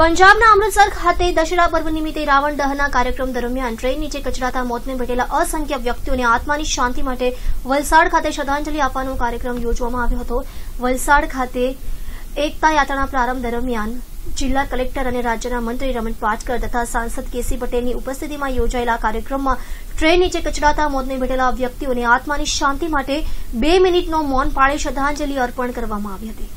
પંજાબના અમૃતસર ખાતે દશેરા પર્વ નિમિત્તે રાવણ દહનના કાર્યક્રમ દરમિયાન ટ્રેન નીચે કચડાતા મોતને ભેટેલા અસંખ્ય વ્યક્તિઓને આત્માની શાંતિ માટે વલસાડ ખાતે શ્રદ્ધાંજલિ આપવાનો કાર્યક્રમ યોજવામાં આવ્યો હતો વલસાડ ખાતે એકતા યાત્રાના પ્રારંભ દરમિયાન જિલ્લા કલેક્ટર અને રાજ્યના મંત્રી રમણ પાટકર તથા સાંસદ કેસી પટેલની ઉપસ્થિતિમાં યોજાયેલા કાર્યક્રમમાં ટ્રેન નીચે કચડાતા મોતને ભેટેલા વ્યક્તિઓને આત્માની શાંતિ માટે બે મિનિટનો મૌન પાળી શ્રદ્ધાંજલિ અર્પણ કરવામાં આવી હતી